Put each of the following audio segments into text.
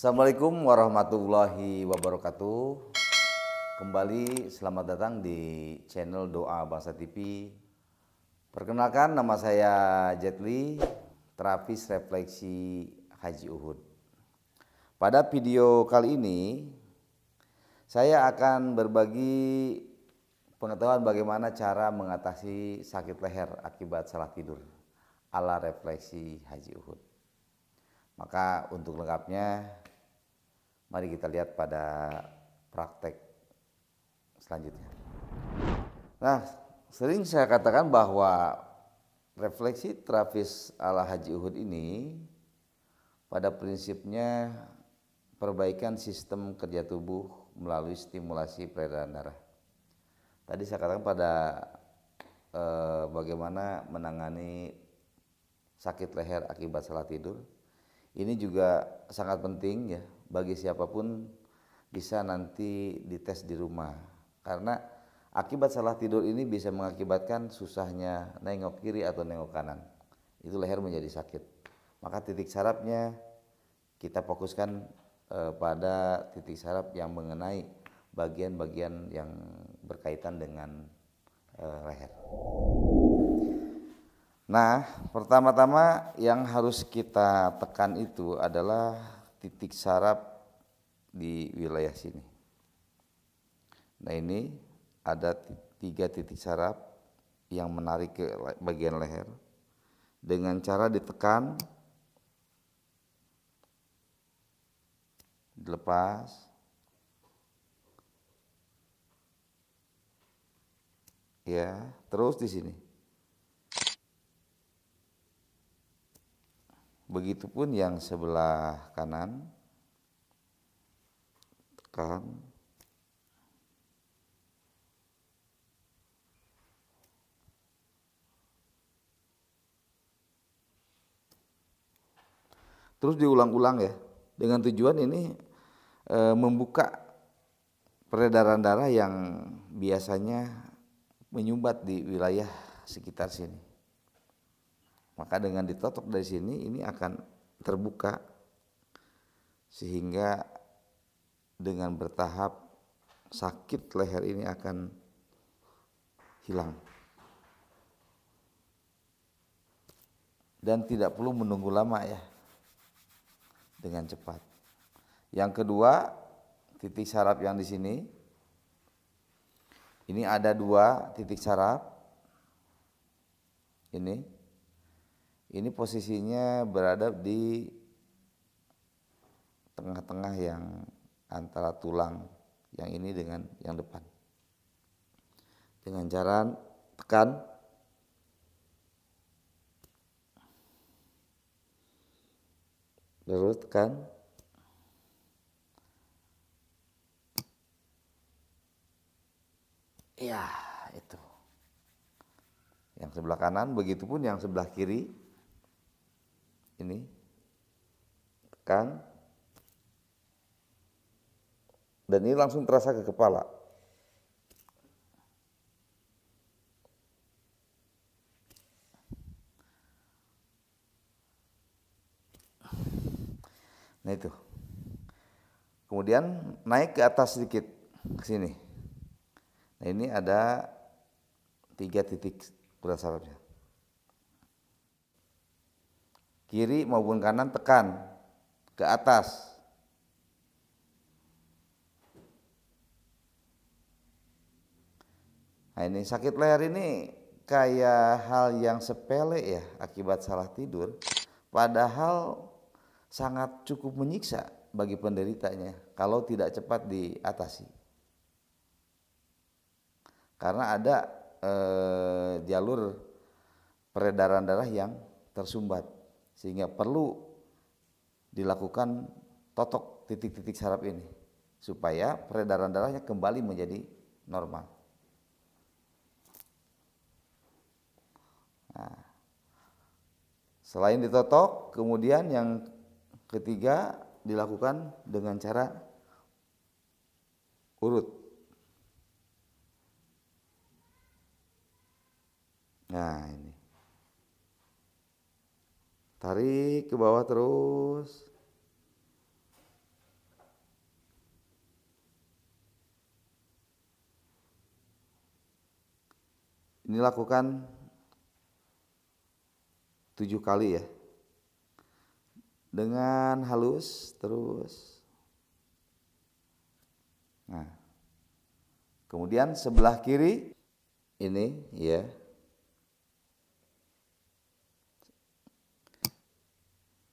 Assalamualaikum warahmatullahi wabarakatuh. Kembali selamat datang di channel Doa Bahasa TV. Perkenalkan nama saya Jetli, terapis refleksi Haji Uhud. Pada video kali ini saya akan berbagi pengetahuan bagaimana cara mengatasi sakit leher akibat salah tidur ala refleksi Haji Uhud. Maka untuk lengkapnya Mari kita lihat pada praktek selanjutnya. Nah, sering saya katakan bahwa refleksi terapis ala Haji Uhud ini pada prinsipnya perbaikan sistem kerja tubuh melalui stimulasi peredaran darah. Tadi saya katakan pada e, bagaimana menangani sakit leher akibat salah tidur. Ini juga sangat penting ya bagi siapapun bisa nanti dites di rumah karena akibat salah tidur ini bisa mengakibatkan susahnya nengok kiri atau nengok kanan itu leher menjadi sakit maka titik sarapnya kita fokuskan e, pada titik sarap yang mengenai bagian-bagian yang berkaitan dengan e, leher nah pertama-tama yang harus kita tekan itu adalah titik sarap di wilayah sini. Nah ini ada tiga titik sarap yang menarik ke bagian leher dengan cara ditekan, dilepas, ya terus di sini. Begitupun yang sebelah kanan. Tekan. Terus diulang-ulang ya. Dengan tujuan ini e, membuka peredaran darah yang biasanya menyumbat di wilayah sekitar sini. Maka dengan ditotok dari sini ini akan terbuka sehingga dengan bertahap sakit leher ini akan hilang. Dan tidak perlu menunggu lama ya dengan cepat. Yang kedua, titik saraf yang di sini. Ini ada dua titik saraf. Ini ini posisinya berada di tengah-tengah yang antara tulang yang ini dengan yang depan. Dengan cara tekan lalu tekan ya itu yang sebelah kanan begitu pun yang sebelah kiri ini tekan dan ini langsung terasa ke kepala nah itu kemudian naik ke atas sedikit ke sini nah ini ada tiga titik beras sarapnya kiri maupun kanan tekan ke atas. Nah, ini sakit leher ini kayak hal yang sepele ya akibat salah tidur, padahal sangat cukup menyiksa bagi penderitanya kalau tidak cepat diatasi. Karena ada eh, jalur peredaran darah yang tersumbat sehingga perlu dilakukan totok titik-titik saraf ini supaya peredaran darahnya kembali menjadi normal. Nah, selain ditotok, kemudian yang ketiga dilakukan dengan cara urut. Nah, ini Tarik ke bawah terus. Ini lakukan tujuh kali ya. Dengan halus terus. Nah. Kemudian sebelah kiri ini ya.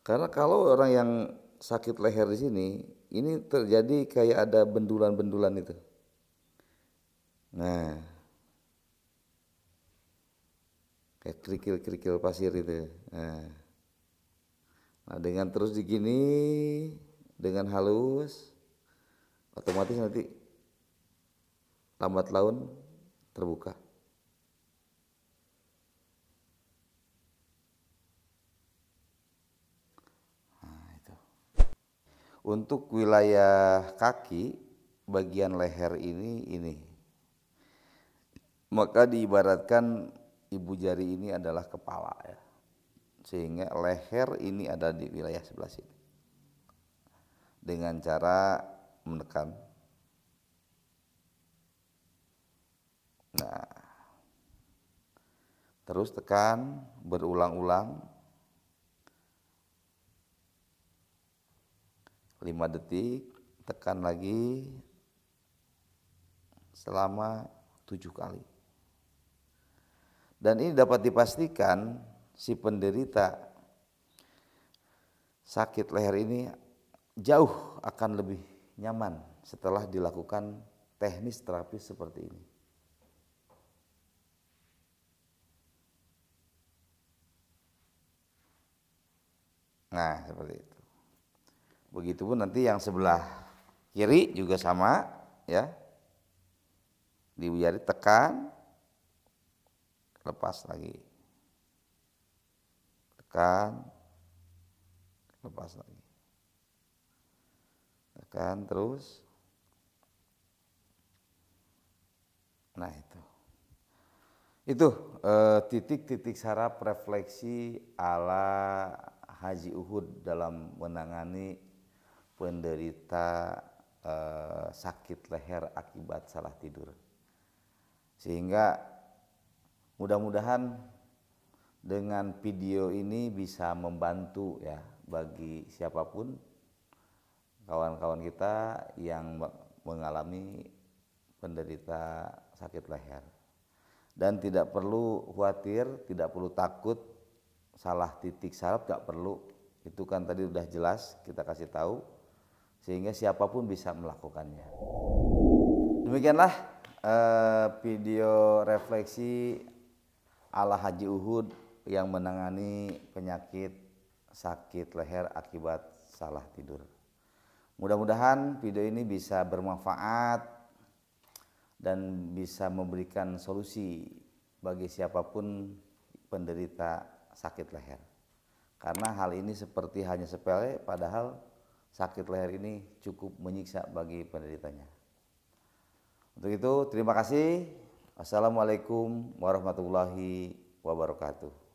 Karena kalau orang yang sakit leher di sini, ini terjadi kayak ada bendulan-bendulan itu. Nah, kayak kerikil-kerikil pasir itu. Nah. nah, dengan terus digini, dengan halus, otomatis nanti lambat laun terbuka. Untuk wilayah kaki bagian leher ini ini. Maka diibaratkan ibu jari ini adalah kepala ya. Sehingga leher ini ada di wilayah sebelah sini. Dengan cara menekan. Nah. Terus tekan berulang-ulang 5 detik, tekan lagi selama 7 kali. Dan ini dapat dipastikan si penderita sakit leher ini jauh akan lebih nyaman setelah dilakukan teknis terapi seperti ini. Nah, seperti itu. Begitupun nanti yang sebelah kiri juga sama ya. Dibiari tekan lepas lagi. Tekan lepas lagi. Tekan terus. Nah, itu. Itu eh, titik-titik eh, saraf refleksi ala Haji Uhud dalam menangani penderita eh, sakit leher akibat salah tidur. Sehingga mudah-mudahan dengan video ini bisa membantu ya bagi siapapun kawan-kawan kita yang mengalami penderita sakit leher. Dan tidak perlu khawatir, tidak perlu takut salah titik saraf tidak perlu. Itu kan tadi udah jelas kita kasih tahu sehingga siapapun bisa melakukannya. Demikianlah eh, video refleksi ala Haji Uhud yang menangani penyakit sakit leher akibat salah tidur. Mudah-mudahan video ini bisa bermanfaat dan bisa memberikan solusi bagi siapapun penderita sakit leher. Karena hal ini seperti hanya sepele padahal sakit leher ini cukup menyiksa bagi penderitanya. Untuk itu, terima kasih. Assalamualaikum warahmatullahi wabarakatuh.